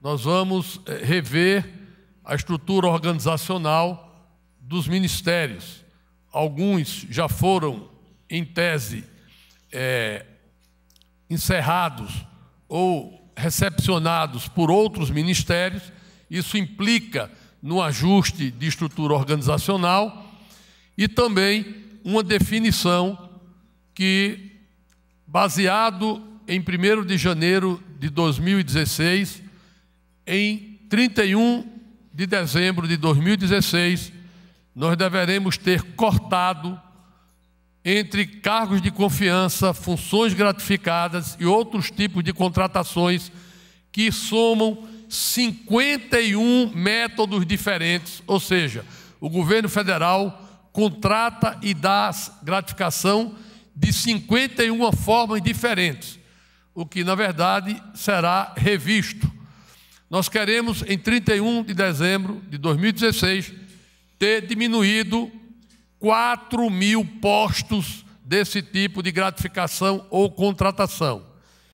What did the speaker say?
Nós vamos eh, rever a estrutura organizacional dos ministérios. Alguns já foram, em tese, é, encerrados ou recepcionados por outros ministérios. Isso implica no ajuste de estrutura organizacional e também uma definição que, baseado em 1 de janeiro de 2016, em 31 de dezembro de 2016, nós deveremos ter cortado entre cargos de confiança, funções gratificadas e outros tipos de contratações que somam 51 métodos diferentes, ou seja, o governo federal contrata e dá gratificação de 51 formas diferentes o que na verdade será revisto. Nós queremos, em 31 de dezembro de 2016, ter diminuído 4 mil postos desse tipo de gratificação ou contratação.